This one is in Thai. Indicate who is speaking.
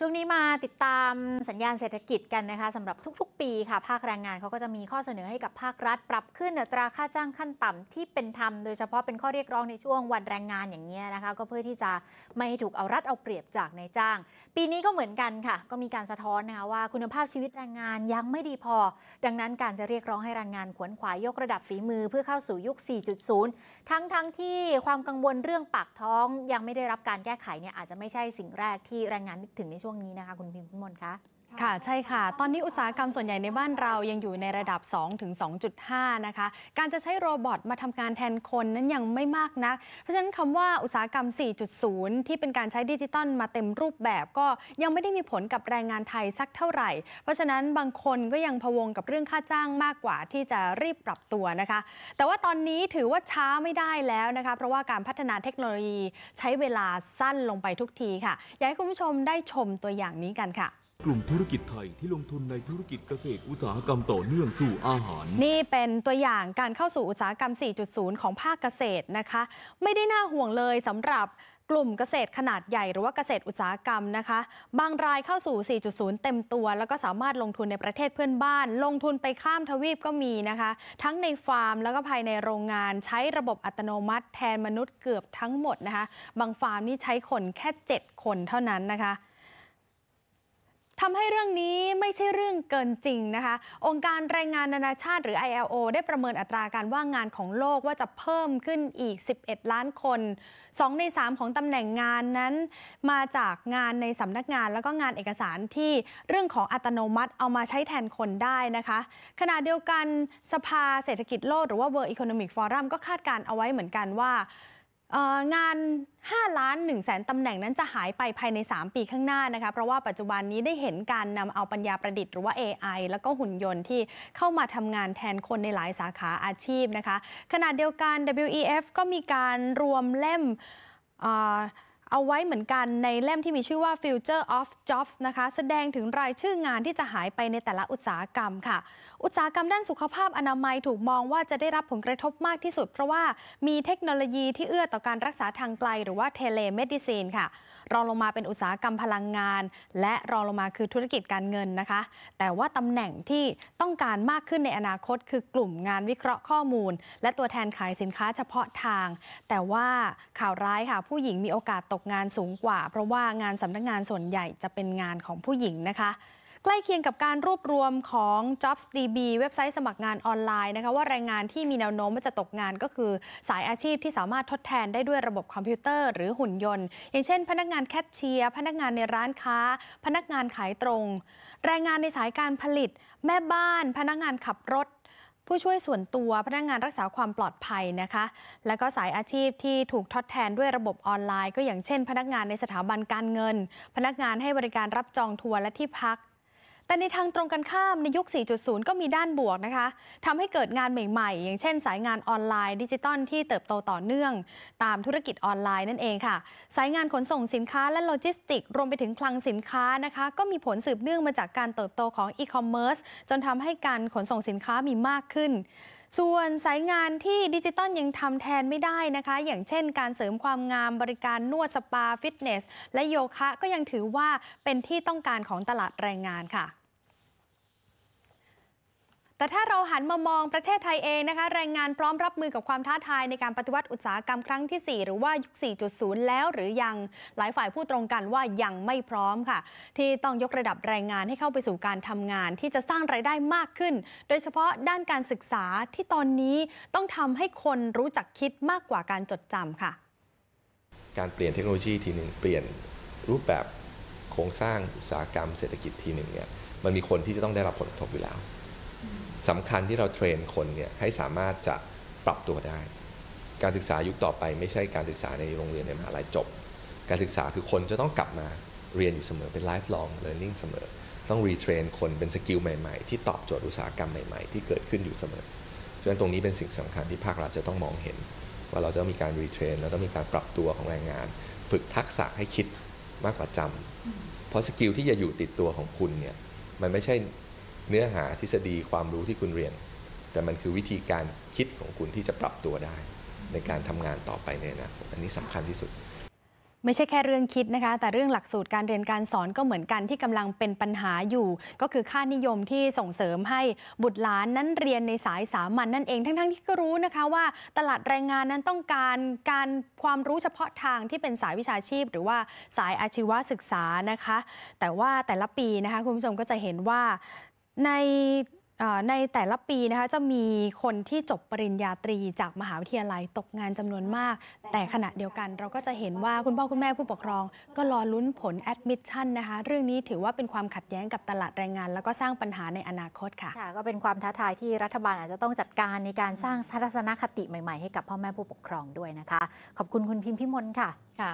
Speaker 1: ช่วงนี้มาติดตามสัญญาณเศรษฐกิจกันนะคะสำหรับทุกๆ ปีค่ะ ภาคแรงงานเขาก็จะมีข้อเสนอให้กับภาครัฐ ปรับขึ้นอัตราค่าจ้างขั้นต่ำที่เป็นธรรมโดยเฉพาะเป็นข้อเรียกร้องในช่วงวันแรงงานอย่างนี้นะคะก็เพื่อที่จะไม่ให้ถูกเอารัดเอาเปรียบจากนายจ้าง ปีนี้ก็เหมือนกันค่ะ ก็มีการสะท้อนนะคะว่า คุณภาพชีวิตแรงงานยังไม่ดีพอ ดังนั้นการจะเรียกร้องให้แรงงานขวนขวายยกระดับฝีมือเพื่อเข้าสู่ยุค 4.0 ทั้งๆทที่ความกังวลเรื่องปากท้องยังไม่ได้รับการแก้ไขเนี่ยอาจจะไม่ใช่สิ่งแรกที่แรงงานนึกถึงในช่วงนี้นะคะ คุณพิมพ์ุิมลคะค่ะใช่ค่ะ ตอนนี้อุตสาหกรรมส่วนใหญ่ในบ้านเรายังอยู่ในระดับ 2 ถึง 2.5 นะคะ การจะใช้โรบอทมาทำงานแทนคนนั้นยังไม่มากนะักเพราะฉะนั้นคำว่าอุตสาหกรรม 4.0 ที่เป็นการใช้ดิจิตอลมาเต็มรูปแบบก็ยังไม่ได้มีผลกับแรงงานไทยสักเท่าไหร่ เพราะฉะนั้นบางคนก็ยังพะวงกับเรื่องค่าจ้างมากกว่าที่จะรีบปรับตัวนะคะ แต่ว่าตอนนี้ถือว่าช้าไม่ได้แล้วนะคะ เพราะว่าการพัฒนาเทคโนโลยีใช้เวลาสั้นลงไปทุกทีค่ะอยากให้คุณผู้ชมได้ชมตัวอย่างนี้กันค่ะ
Speaker 2: กลุ่มธุรกิจไทยที่ลงทุนในธุรกิจเกษตรอุตสาหกรรมต่อเนื่องสู่
Speaker 1: อาหารนี่เป็นตัวอย่างการเข้าสู่อุตสาหกรรม 4.0 ของภาคเกษตรนะคะ ไม่ได้น่าห่วงเลยสำหรับกลุ่มเกษตรขนาดใหญ่หรือว่าเกษตรอุตสาหกรรมนะคะ บางรายเข้าสู่ 4.0 เต็มตัว แล้วก็สามารถลงทุนในประเทศเพื่อนบ้าน ลงทุนไปข้ามทวีปก็มีนะคะ ทั้งในฟาร์มแล้วก็ภายในโรงงาน ใช้ระบบอัตโนมัติ แทนมนุษย์เกือบทั้งหมดนะคะ บางฟาร์มนี่ใช้คนแค่7คนเท่านั้นนะคะทำให้เรื่องนี้ไม่ใช่เรื่องเกินจริงนะคะ องค์การแรงงานนานาชาติหรือ ILO ได้ประเมินอัตราการว่างงานของโลกว่าจะเพิ่มขึ้นอีก 11 ล้านคน 2 ใน 3 ของตำแหน่งงานนั้น มาจากงานในสำนักงานแล้วก็งานเอกสารที่เรื่องของอัตโนมัติเอามาใช้แทนคนได้นะคะ ขณะเดียวกันสภาเศรษฐกิจโลก หรือว่า World Economic Forum ก็คาดการเอาไว้เหมือนกันว่างาน 5 ล้าน1แสนตำแหน่งนั้นจะหายไปภายใน 3 ปีข้างหน้านะคะ เพราะว่าปัจจุบันนี้ได้เห็นการนำเอาปัญญาประดิษฐ์หรือว่า AI แล้วก็หุ่นยนต์ที่เข้ามาทำงานแทนคนในหลายสาขาอาชีพนะคะขณะเดียวกัน WEF ก็มีการรวมเล่มเอาไว้เหมือนกันในเล่มที่มีชื่อว่า Future of Jobs นะคะแสดงถึงรายชื่องานที่จะหายไปในแต่ละอุตสาหกรรมค่ะ อุตสาหกรรมด้านสุขภาพอนามัยถูกมองว่าจะได้รับผลกระทบมากที่สุด เพราะว่ามีเทคโนโลยีที่เอื้อต่อการรักษาทางไกลหรือว่าเทเลเมดิซีนค่ะรองลงมาเป็นอุตสาหกรรมพลังงานและรองลงมาคือธุรกิจการเงินนะคะ แต่ว่าตำแหน่งที่ต้องการมากขึ้นในอนาคตคือกลุ่มงานวิเคราะห์ข้อมูล และตัวแทนขายสินค้าเฉพาะทาง แต่ว่าข่าวร้ายค่ะผู้หญิงมีโอกาสตกงานสูงกว่า เพราะว่างานสำนักงานส่วนใหญ่จะเป็นงานของผู้หญิงนะคะ ใกล้เคียงกับการรวบรวมของ JobsDB เว็บไซต์สมัครงานออนไลน์นะคะ ว่าแรงงานที่มีแนวโน้มว่าจะตกงานก็คือ สายอาชีพที่สามารถทดแทนได้ด้วยระบบคอมพิวเตอร์หรือหุ่นยนต์ อย่างเช่นพนักงานแคชเชียร์ พนักงานในร้านค้า พนักงานขายตรง แรงงานในสายการผลิต แม่บ้าน พนักงานขับรถผู้ช่วยส่วนตัวพนักงงานรักษาความปลอดภัยนะคะ และก็สายอาชีพที่ถูกทดแทนด้วยระบบออนไลน์ ก็อย่างเช่นพนักงานในสถาบันการเงิน พนักงานให้บริการรับจองทัวร์และที่พักแต่ในทางตรงกันข้ามในยุค 4.0 ก็มีด้านบวกนะคะ ทำให้เกิดงานใหม่ ๆ อย่างเช่น สายงานออนไลน์ ดิจิตอลที่เติบโตต่อเนื่อง ตามธุรกิจออนไลน์นั่นเองค่ะ สายงานขนส่งสินค้าและโลจิสติก รวมไปถึงคลังสินค้านะคะ ก็มีผลสืบเนื่องมาจากการเติบโตของอีคอมเมิร์ซจนทำให้การขนส่งสินค้ามีมากขึ้นส่วนสายงานที่ดิจิตอลยังทำแทนไม่ได้นะคะ อย่างเช่นการเสริมความงามบริการนวดสปา ฟิตเนส และโยคะก็ยังถือว่าเป็นที่ต้องการของตลาดแรงงานค่ะแต่ถ้าเราหันมามองประเทศไทยเองนะคะแรงงานพร้อมรับมือกับความท้าทาย ในการปฏิวัติอุตสาหกรรมครั้งที่ 4 หรือว่ายุค 4.0 แล้วหรือยังหลายฝ่ายพูดตรงกันว่ายังไม่พร้อมค่ะ ที่ต้องยกระดับแรงงานให้เข้าไปสู่การทำงาน ที่จะสร้างไรายได้มากขึ้น โดยเฉพาะด้านการศึกษาที่ตอนนี้ต้องทำให้คนรู้จักคิดมากกว่าการจดจำค่ะ
Speaker 2: การเปลี่ยนเทคโนโลยีทีหนึ่งเปลี่ยนรูปแบบโครงสร้างอุตสาหกรรมเศรษฐกิจทีหนึ่งเนี่ยมันมีคนที่จะต้องได้รับผลกระทบอยู่แล้วสำคัญที่เราเทรนคนเนี่ย ให้สามารถจะปรับตัวได้ การศึกษายุคต่อไปไม่ใช่การศึกษาในโรงเรียน ในมหาลัยจบ การศึกษาคือคนจะต้องกลับมาเรียนอยู่เสมอเป็น lifelong learning เสมอต้องรีเทรนคนเป็นสกิลใหม่ ๆ ที่ตอบโจทย์อุตสาหกรรมใหม่ ๆ ที่เกิดขึ้นอยู่เสมอ ฉะนั้นตรงนี้เป็นสิ่งสำคัญที่ภาครัฐจะต้องมองเห็น ว่าเราจะมีการรีเทรนเราต้องมีการปรับตัวของแรงงาน ฝึกทักษะให้คิดมากกว่าจำเพราะสกิลที่จะอยู่ติดตัวของคุณเนี่ยมันไม่ใช่เนื้อหาทฤษฎีความรู้ที่คุณเรียนแต่มันคือวิธีการคิดของคุณที่จะปรับตัวได้ ในการทำงานต่อไปในอนาคตอันนี้สำคัญที่สุด
Speaker 1: ไม่ใช่แค่เรื่องคิดนะคะ แต่เรื่องหลักสูตรการเรียนการสอนก็เหมือนกันที่กำลังเป็นปัญหาอยู่ ก็คือค่านิยมที่ส่งเสริมให้บุตรหลานนั้นเรียนในสายสามัญนนั่นเอง ทั้งๆทที่ก็รู้นะคะว่าตลาดแรงงานนั้นต้องการการความรู้เฉพาะทางที่เป็นสายวิชาชีพ หรือว่าสายอาชีวศึกษานะคะ แต่ว่าแต่ละปีนะคะคุณผู้ชมก็จะเห็นว่าในในแต่ละปีนะคะจะมีคนที่จบปริญญาตรีจากมหาวิทยาลัยตกงานจำนวนมาก แต่ขณะเดียวกันเราก็จะเห็นว่าคุณพ่อคุณแม่ผู้ปกครองก็รอลุ้นผลแอดมิชชั่นนะคะเรื่องนี้ถือว่าเป็นความขัดแย้งกับตลาดแรงงาน แล้วก็สร้างปัญหาในอนาคตค่ะค่ะก็เป็นความท้าทายที่รัฐบาลอาจจะต้องจัดการในการสร้างทัศนคติใหม่ๆ ให้กับพ่อแม่ผู้ปกครองด้วยนะคะ ขอบคุณคุณพิมพิมลค่ะ